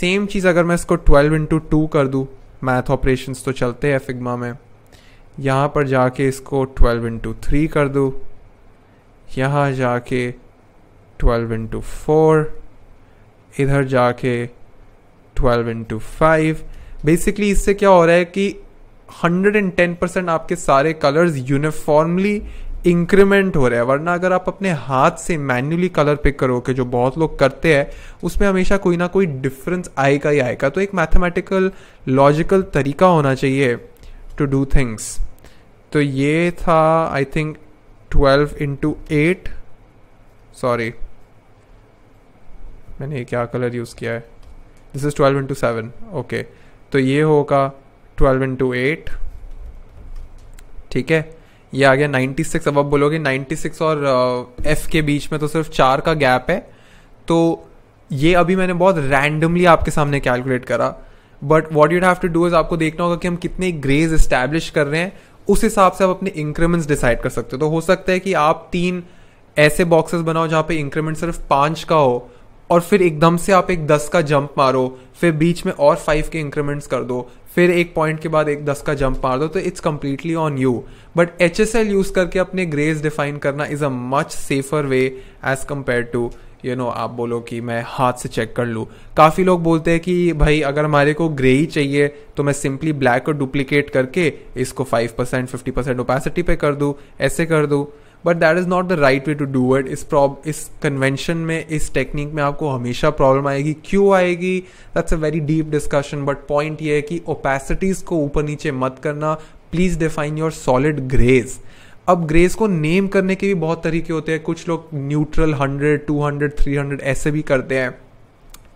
सेम चीज़ अगर मैं इसको ट्वेल्व इंटू टू कर दूँ मैथ ऑपरेशंस तो चलते हैं फिग्मा में यहाँ पर जाके इसको ट्वेल्व इंटू थ्री कर दूँ यहाँ जाके 12 इंटू फोर इधर जाके 12 इंटू फाइव बेसिकली इससे क्या हो रहा है कि हंड्रेड एंड टेन परसेंट आपके सारे कलर्स यूनिफॉर्मली इंक्रीमेंट हो रहे हैं वरना अगर आप अपने हाथ से मैन्युअली कलर पिक करोगे जो बहुत लोग करते हैं उसमें हमेशा कोई ना कोई डिफरेंस आएगा ही आएगा तो एक मैथमेटिकल लॉजिकल तरीका होना चाहिए टू डू थिंग्स तो ये था I think twelve into eight sorry मैंने ये क्या कलर यूज़ किया है this is twelve into seven okay तो ये होगा ट्वेल्व इंटू एट ठीक है ये आ गया नाइन्टी सिक्स अब आप बोलोगे नाइन्टी सिक्स और एफ़ uh, के बीच में तो सिर्फ चार का गैप है तो ये अभी मैंने बहुत रैंडमली आपके सामने कैलकुलेट करा but what you'd have to do is आपको देखना होगा कि हम कितने ग्रेज इस्टेब्लिश कर रहे हैं उस हिसाब से आप अपने इंक्रीमेंट्स डिसाइड कर सकते हो तो हो सकता है कि आप तीन ऐसे बॉक्सेस बनाओ जहाँ पे इंक्रीमेंट सिर्फ पाँच का हो और फिर एकदम से आप एक दस का जंप मारो फिर बीच में और फाइव के इंक्रीमेंट्स कर दो फिर एक पॉइंट के बाद एक दस का जंप मार दो तो it's completely on you but H S L use करके अपने ग्रेज डिफाइन करना is a much safer way as compare to you you know know, आप बोलो कि मैं हाथ से चेक कर लूँ काफ़ी लोग बोलते हैं कि भाई अगर हमारे को ग्रे ही चाहिए तो मैं सिंपली ब्लैक और डुप्लीकेट करके इसको five percent fifty percent opacity पे कर दूँ ऐसे कर दूँ but that is not the right way to do it इस प्रॉब इस कन्वेंशन में इस टेक्निक में आपको हमेशा प्रॉब्लम आएगी क्यों आएगी that's a very deep discussion but point ये है कि ओपेसिटीज़ को ऊपर नीचे मत करना please define your solid greys अब ग्रेस को नेम करने के भी बहुत तरीके होते हैं कुछ लोग neutral hundred two hundred three hundred ऐसे भी करते हैं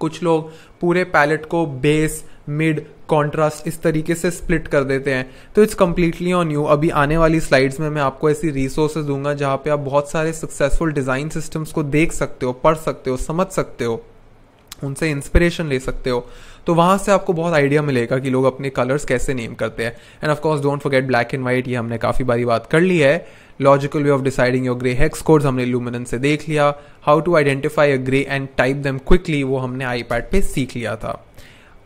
कुछ लोग पूरे पैलेट को बेस मिड कॉन्ट्रास्ट इस तरीके से स्प्लिट कर देते हैं तो इट्स कम्प्लीटली ऑन यू अभी आने वाली स्लाइड्स में मैं आपको ऐसी रिसोर्सेज दूंगा जहाँ पे आप बहुत सारे सक्सेसफुल डिज़ाइन सिस्टम्स को देख सकते हो पढ़ सकते हो समझ सकते हो उनसे इंस्पिरेशन ले सकते हो तो वहाँ से आपको बहुत आइडिया मिलेगा कि लोग अपने कलर्स कैसे नेम करते हैं and of course don't forget black and white ये हमने काफ़ी बारी बात कर ली है logical way of deciding your grey hex code हमने लूमिनन से देख लिया how to identify a grey and type them quickly वो हमने आईपैड पे सीख लिया था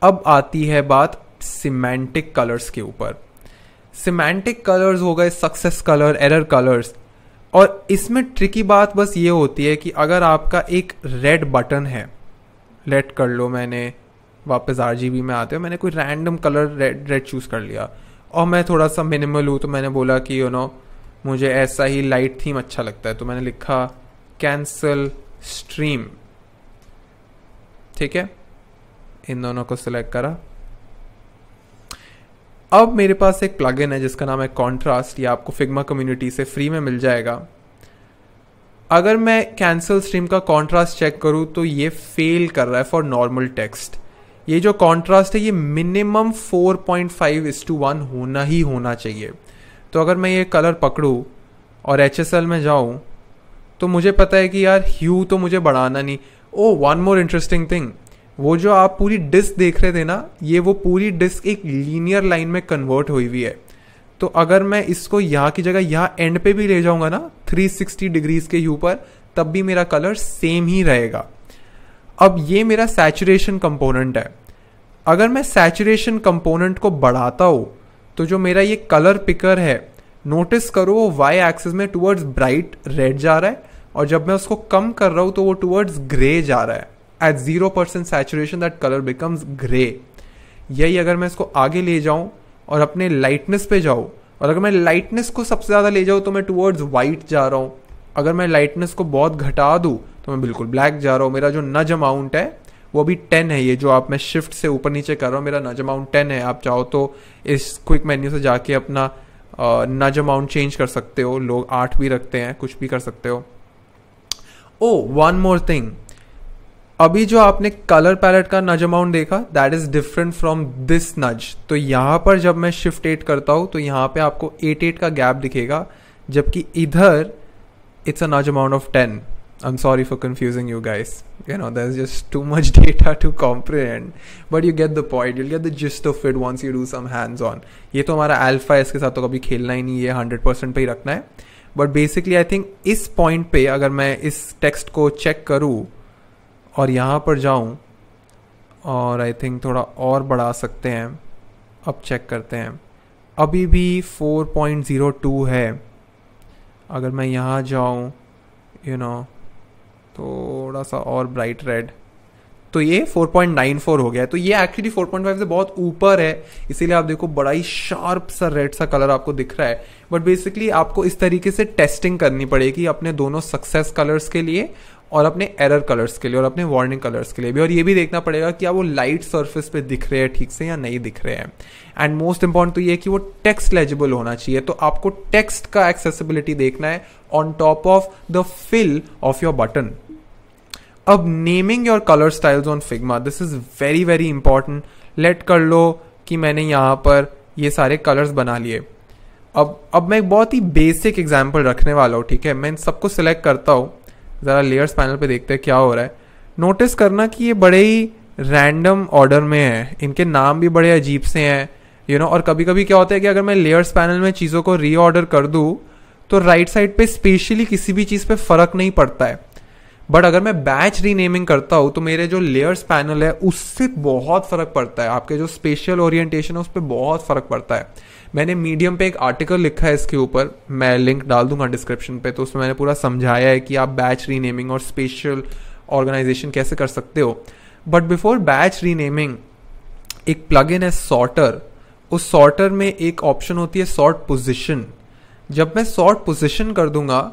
अब आती है बात सिमेंटिक कलर्स के ऊपर सिमेंटिक कलर्स हो गए सक्सेस कलर एरर कलर्स और इसमें ट्रिकी बात बस ये होती है कि अगर आपका एक रेड बटन है रेड कर लो मैंने वापस आर में आते हो मैंने कोई random colour red red choose कर लिया और मैं थोड़ा सा मिनिमल हूँ तो मैंने बोला कि यू you नो know, मुझे ऐसा ही लाइट थीम अच्छा लगता है तो मैंने लिखा कैंसल स्ट्रीम ठीक है इन दोनों को सिलेक्ट करा अब मेरे पास एक प्लगइन है जिसका नाम है कॉन्ट्रास्ट ये आपको फिग्मा कम्युनिटी से फ्री में मिल जाएगा अगर मैं कैंसल स्ट्रीम का कॉन्ट्रास्ट चेक करूँ तो ये फेल कर रहा है फॉर नॉर्मल टेक्स्ट ये जो कॉन्ट्रास्ट है ये minimum 4.5 point is to one होना ही होना चाहिए तो अगर मैं ये कलर पकड़ूँ और एच एस एल में जाऊँ तो मुझे पता है कि यार ह्यू तो मुझे बढ़ाना नहीं oh one more interesting thing वो जो आप पूरी डिस्क देख रहे थे ना ये वो पूरी डिस्क एक लीनियर लाइन में कन्वर्ट हुई हुई है तो अगर मैं इसको यहाँ की जगह यहाँ एंड पे भी ले जाऊँगा ना 360 डिग्रीज के ह्यू पर तब भी मेरा कलर सेम ही रहेगा अब ये मेरा सैचुरेशन कंपोनेंट है अगर मैं सैचुरेशन कंपोनेंट को बढ़ाता हूँ तो जो मेरा ये कलर पिकर है नोटिस करो वो वाई एक्सिस में टूवर्ड्स ब्राइट रेड जा रहा है और जब मैं उसको कम कर रहा हूँ तो वो टूवर्ड्स ग्रे जा रहा है at zero percent saturation that colour becomes grey यही अगर मैं इसको आगे ले जाऊँ और अपने लाइटनेस पे जाऊँ और अगर मैं लाइटनेस को सबसे ज़्यादा ले जाऊँ तो मैं टूवर्ड्स वाइट जा रहा हूँ अगर मैं लाइटनेस को बहुत घटा दूँ तो मैं बिल्कुल ब्लैक जा रहा हूँ मेरा जो नज अमाउंट है वो भी टेन है ये जो आप मैं शिफ्ट से ऊपर नीचे कर रहा हूँ मेरा नज अमाउंट टेन है आप चाहो तो इस क्विक मेन्यू से जाके अपना नज अमाउंट चेंज कर सकते हो लोग आठ भी रखते हैं कुछ भी कर सकते हो ओ वन मोर थिंग अभी जो आपने कलर पैलेट का नज अमाउंट देखा that is different from this nudge तो यहां पर जब मैं शिफ्ट एट करता हूं तो यहां पे आपको एट एट का गैप दिखेगा जबकि इधर it's a nudge amount of ten I'm sorry for confusing you guys. You know, there's just too much data to comprehend. But you get the point. You'll get the gist of it once you do some hands on. ये तो हमारा alpha इसके साथ तो कभी खेलना ही नहीं है हंड्रेड परसेंट पे ही रखना है बट बेसिकली आई थिंक इस पॉइंट पे अगर मैं इस टेक्स्ट को चेक करूँ और यहाँ पर जाऊँ और आई थिंक थोड़ा और बढ़ा सकते हैं अब चेक करते हैं अभी भी 4.02 है अगर मैं यहाँ जाऊँ यू नो थोड़ा सा और ब्राइट रेड तो ये 4.94 हो गया है तो ये एक्चुअली 4.5 से बहुत ऊपर है इसीलिए आप देखो बड़ा ही शार्प सा रेड सा कलर आपको दिख रहा है बट बेसिकली आपको इस तरीके से टेस्टिंग करनी पड़ेगी अपने दोनों सक्सेस कलर्स के लिए और अपने एरर कलर्स के लिए और अपने वार्निंग कलर्स के लिए भी और ये भी देखना पड़ेगा कि आप वो लाइट सरफेस पे दिख रहे हैं ठीक से या नहीं दिख रहे हैं एंड मोस्ट इंपॉर्टेंट तो ये है कि वो टेक्स्ट लेजिबल होना चाहिए तो आपको टेक्स्ट का एक्सेसिबिलिटी देखना है on top of the fill of your button अब naming your colour styles on Figma this is very very important let कर लो कि मैंने यहाँ पर ये सारे कलर्स बना लिए अब अब मैं एक बहुत ही बेसिक एग्जाम्पल रखने वाला हूँ ठीक है मैं इन सबको सिलेक्ट करता हूँ ज़रा लेयर्स पैनल पे देखते हैं क्या हो रहा है नोटिस करना कि ये बड़े ही रैंडम ऑर्डर में है इनके नाम भी बड़े अजीब से हैं यू नो और कभी कभी क्या होता है कि अगर मैं लेयर्स पैनल में चीज़ों को रीऑर्डर कर दूँ तो राइट साइड पे स्पेशली किसी भी चीज़ पे फ़र्क नहीं पड़ता है बट अगर मैं बैच रीनेमिंग करता हूँ तो मेरे जो लेयर्स पैनल है उससे बहुत फ़र्क पड़ता है आपके जो स्पेशल ओरिएंटेशन है उस पर बहुत फ़र्क पड़ता है मैंने मीडियम पे एक आर्टिकल लिखा है इसके ऊपर मैं लिंक डाल दूंगा डिस्क्रिप्शन पे तो उसमें मैंने पूरा समझाया है कि आप बैच रीनेमिंग और स्पेशल ऑर्गेनाइजेशन कैसे कर सकते हो बट बिफोर बैच रीनेमिंग एक प्लग इन है सॉर्टर उस सॉर्टर में एक ऑप्शन होती है सॉर्ट पोजिशन जब मैं सॉर्ट पोजिशन कर दूंगा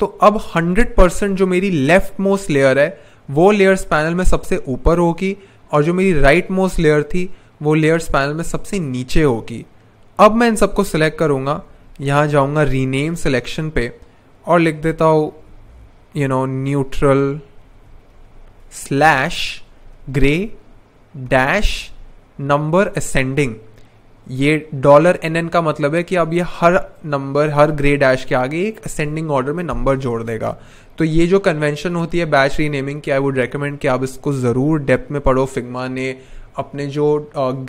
तो अब 100% जो मेरी लेफ्ट मोस्ट लेयर है वो लेयर्स पैनल में सबसे ऊपर होगी और जो मेरी राइट मोस्ट लेयर थी वो लेयर्स पैनल में सबसे नीचे होगी अब मैं इन सबको सिलेक्ट करूँगा यहाँ जाऊँगा रीनेम सिलेक्शन पे और लिख देता हूँ you know neutral slash grey dash number ascending ये डॉलर एन एन का मतलब है कि अब ये हर नंबर हर ग्रे डैश के आगे एक असेंडिंग ऑर्डर में नंबर जोड़ देगा तो ये जो कन्वेंशन होती है बैच रीनेमिंग की आई वुड रेकमेंड कि आप इसको ज़रूर डेप्थ में पढ़ो फिग्मा ने अपने जो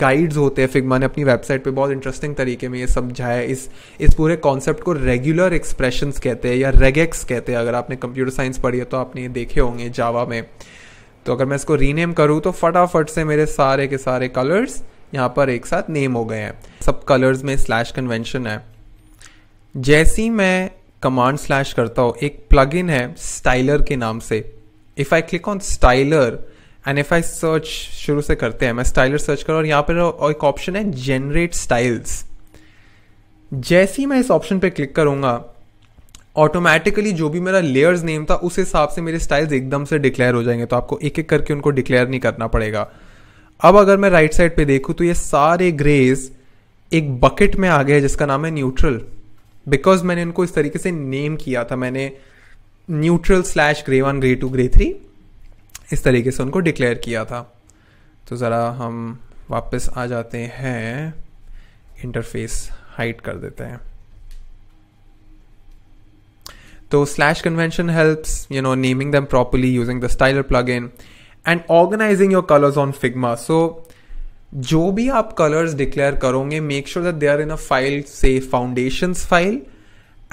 गाइड्स होते हैं फिग्मा ने अपनी वेबसाइट पे बहुत इंटरेस्टिंग तरीके में ये समझाया है इस इस पूरे कॉन्सेप्ट को रेगुलर एक्सप्रेशंस कहते हैं या रेगेक्स कहते हैं अगर आपने कंप्यूटर साइंस पढ़ी है तो आपने ये देखे होंगे जावा में तो अगर मैं इसको रीनेम करूँ तो फटाफट से मेरे सारे के सारे कलर्स यहाँ पर एक साथ नेम हो गए हैं सब कलर्स में स्लैश कन्वेंशन है जैसी मैं कमांड स्लैश करता हूँ एक प्लगइन है स्टाइलर के नाम से if I click on styler and if I search शुरू से करते हैं मैं स्टाइलर सर्च करूँ और यहाँ पर एक ऑप्शन है जनरेट स्टाइल्स जैसे ही मैं इस ऑप्शन पे क्लिक करूँगा ऑटोमेटिकली जो भी मेरा लेयर्स नेम था उस हिसाब से मेरे स्टाइल्स एकदम से डिक्लेयर हो जाएंगे तो आपको एक एक करके उनको डिक्लेयर नहीं करना पड़ेगा अब अगर मैं राइट साइड पे देखूं तो ये सारे ग्रेज एक बकेट में आ गए हैं जिसका नाम है न्यूट्रल बिकॉज मैंने इनको इस तरीके से नेम किया था मैंने neutral slash grey one grey two grey three इस तरीके से उनको डिक्लेयर किया था तो ज़रा हम वापस आ जाते हैं इंटरफेस हाइट कर देते हैं तो slash convention helps you know naming them properly using the styler plugin and organising your colours on Figma so जो भी आप कलर्स डिक्लेयर करोगे make sure that they are in a file से foundation file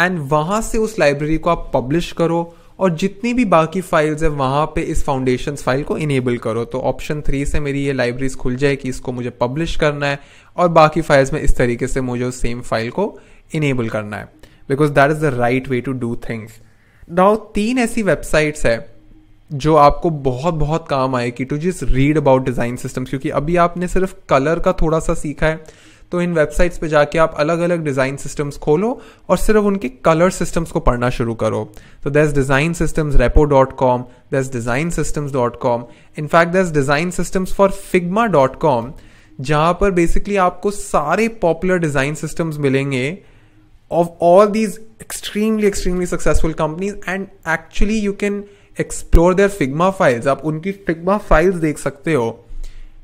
and वहाँ से उस library को आप पब्लिश करो और जितनी भी बाकी फाइल्स है वहाँ पे इस फाउंडेशन फाइल को इनेबल करो तो ऑप्शन थ्री से मेरी ये लाइब्रेरीज खुल जाए कि इसको मुझे पब्लिश करना है और बाकी फाइल्स में इस तरीके से मुझे उस सेम फाइल को इनेबल करना है because that is the right way to do things now तीन ऐसी वेबसाइट्स है जो आपको बहुत बहुत काम आएगी to just read about design systems क्योंकि अभी आपने सिर्फ कलर का थोड़ा सा सीखा है तो इन वेबसाइट्स पे जाके आप अलग अलग डिज़ाइन सिस्टम्स खोलो और सिर्फ उनके कलर सिस्टम्स को पढ़ना शुरू करो तो that's design systems repo dot com that's design systems dot com in fact that's design systems for Figma dot com जहाँ पर बेसिकली आपको सारे पॉपुलर डिज़ाइन सिस्टम्स मिलेंगे of all these extremely extremely successful companies and actually you can explore their Figma files आप उनकी Figma files देख सकते हो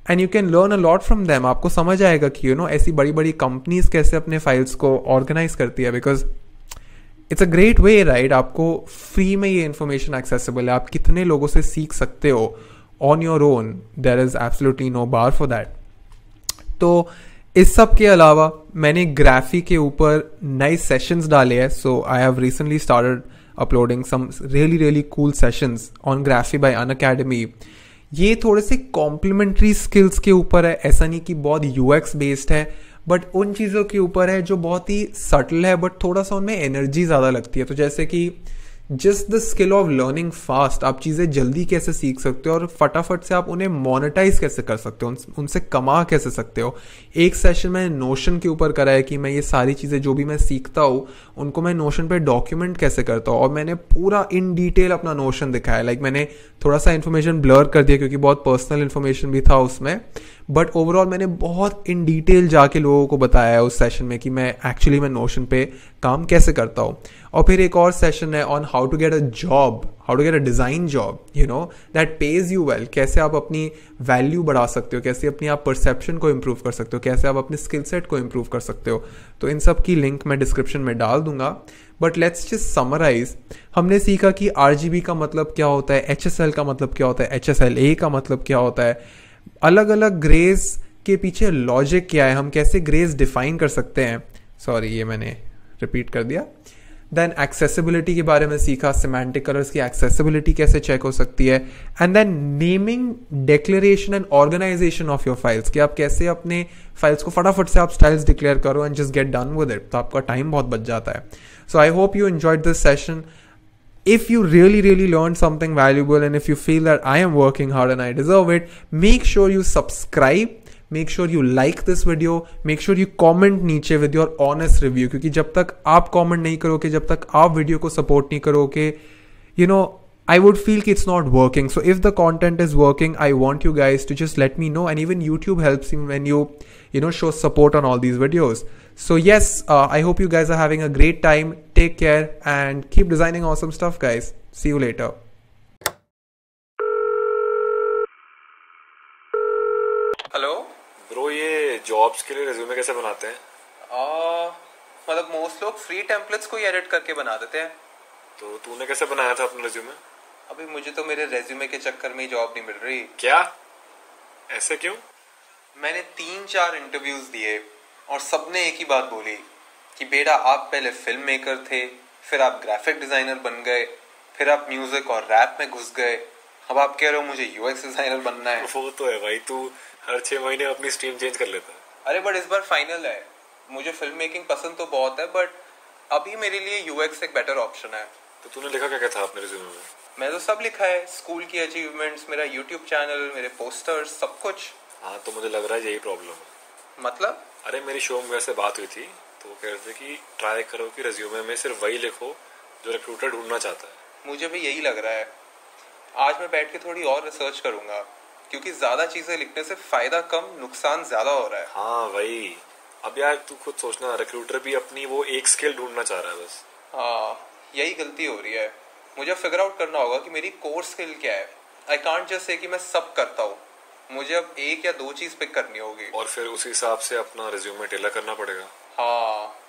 and you can learn a lot from them आपको समझ आएगा कि यू नो ऐसी बड़ी बड़ी कंपनीज कैसे अपने फाइल्स को ऑर्गेनाइज करती है because it's a great way right आपको फ्री में ये इन्फॉर्मेशन एक्सेसिबल है आप कितने लोगों से सीख सकते हो on your own there is absolutely no bar for that तो इस सब के अलावा मैंने ग्राफी के ऊपर नए सेशंस डाले हैं so I have recently started uploading some really really cool sessions on Graphy by Unacademy ये थोड़े से कॉम्प्लीमेंट्री स्किल्स के ऊपर है ऐसा नहीं कि बहुत यू बेस्ड है बट उन चीज़ों के ऊपर है जो बहुत ही सटल है बट थोड़ा सा उनमें एनर्जी ज़्यादा लगती है तो जैसे कि just the skill of learning fast आप चीज़ें जल्दी कैसे सीख सकते हो और फटाफट से आप उन्हें मोनेटाइज कैसे कर सकते हो उनसे कमा कैसे सकते हो एक सेशन मैंने नोशन के ऊपर करा है कि मैं ये सारी चीज़ें जो भी मैं सीखता हूँ उनको मैं नोशन पे डॉक्यूमेंट कैसे करता हूँ और मैंने पूरा इन डिटेल अपना नोशन दिखाया लाइक like मैंने थोड़ा सा इन्फॉर्मेशन ब्लर कर दिया क्योंकि बहुत पर्सनल इन्फॉर्मेशन भी था उसमें बट ओवरऑल मैंने बहुत इन डिटेल जाके लोगों को बताया है उस सेशन में कि मैं एक्चुअली मैं नोशन पे काम कैसे करता हूँ और फिर एक और सेशन है on how to get a job how to get a design job you know that page you well कैसे आप अपनी वैल्यू बढ़ा सकते हो कैसे अपनी आप परसेप्शन को इम्प्रूव कर सकते हो कैसे आप अपने स्किल सेट को इम्प्रूव कर सकते हो तो इन सब की लिंक मैं डिस्क्रिप्शन में डाल दूंगा बट लेट्स जस्ट समराइज हमने सीखा कि आर का मतलब क्या होता है एच का मतलब क्या होता है एच का मतलब क्या होता है अलग अलग ग्रेज के पीछे लॉजिक क्या है हम कैसे ग्रेज डिफाइन कर सकते हैं सॉरी ये मैंने रिपीट कर दिया देन एक्सेसिबिलिटी के बारे में सीखा सिमेंटिक कलर्स की एक्सेसिबिलिटी कैसे चेक हो सकती है and then naming declaration and organisation of your files कि आप कैसे अपने फाइल्स को फटाफट से आप स्टाइल्स डिक्लेयर करो and just get done with it तो आपका टाइम बहुत बच जाता है so I hope you enjoyed this session if you really really learned something valuable and if you feel that i am working hard and i deserve it make sure you subscribe make sure you like this video make sure you comment नीचे with your honest review क्योंकि जब तक आप comment नहीं करोगे जब तक आप वीडियो को सपोर्ट नहीं करोगे you know I would feel it's not working. So if the content is working, I want you guys to just let me know. And even YouTube helps me when you, you know, show support on all these videos. So yes, uh, I hope you guys are having a great time. Take care and keep designing awesome stuff, guys. See you later. Hello bro ये jobs के लिए resume कैसे बनाते हैं आ, मतलब most लोग free templates को ही करके बना देते हैं तो तूने कैसे बनाया था अपना resume? अभी मुझे तो मेरे रेज्यूमे के चक्कर में जॉब नहीं मिल रही क्या ऐसे क्यों मैंने तीन चार इंटरव्यूज दिए और सबने एक ही बात बोली कि बेटा आप पहले फिल्म मेकर थे फिर आप ग्राफिक डिजाइनर बन गए फिर आप म्यूजिक और रैप में घुस गए अब आप कह रहे हो मुझे यूएक्स डिजाइनर बनना है वो तो है भाई तू हर छह महीने अपनी स्ट्रीम चेंज कर लेता अरे बट इस बार फाइनल है मुझे फिल्म मेकिंग पसंद तो बहुत है बट अभी मेरे लिए यूएक्स एक बेटर ऑप्शन है तो तूने लिखा क्या क्या था अपने रिज्यूमे में मैं तो सब लिखा है स्कूल की अचीवमेंट्स मेरा यूट्यूब चैनल मेरे पोस्टर्स सब कुछ हाँ तो मुझे लग रहा है यही प्रॉब्लम है मतलब अरे मेरे शो में से बात हुई थी तो वो कह रहे थे कि ट्राई करो कि रेज्यूमे में सिर्फ वही लिखो जो रिक्रूटर ढूंढना चाहता है मुझे भी यही लग रहा है आज मैं बैठ के थोड़ी और रिसर्च करूंगा क्योंकि ज्यादा चीजें लिखने से फायदा कम नुकसान ज्यादा हो रहा है हाँ वही अब यार तू खुद सोचना रिक्रूटर भी अपनी वो एक स्किल ढूंढना चाह रहा है बस हाँ यही गलती हो रही है मुझे फिगर आउट करना होगा कि मेरी कोर स्किल क्या है आई कांट जस्ट से कि मैं सब करता हूँ मुझे अब एक या दो चीज पिक करनी होगी और फिर उसी हिसाब से अपना रिज्यूमे टेलर करना पड़ेगा हाँ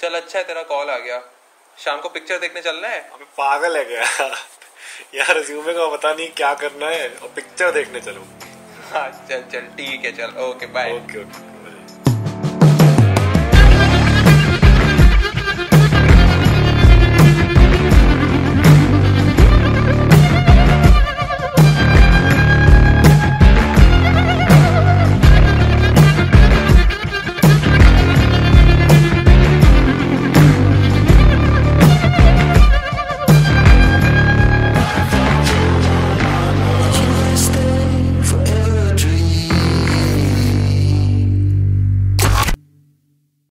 चल अच्छा है तेरा कॉल आ गया शाम को पिक्चर देखने चलना है अबे पागल है क्या यार रिज्यूमे का पता नहीं क्या करना है और पिक्चर देखने चलो हाँ चल चल ठीक है चल ओके बाय ओके ओके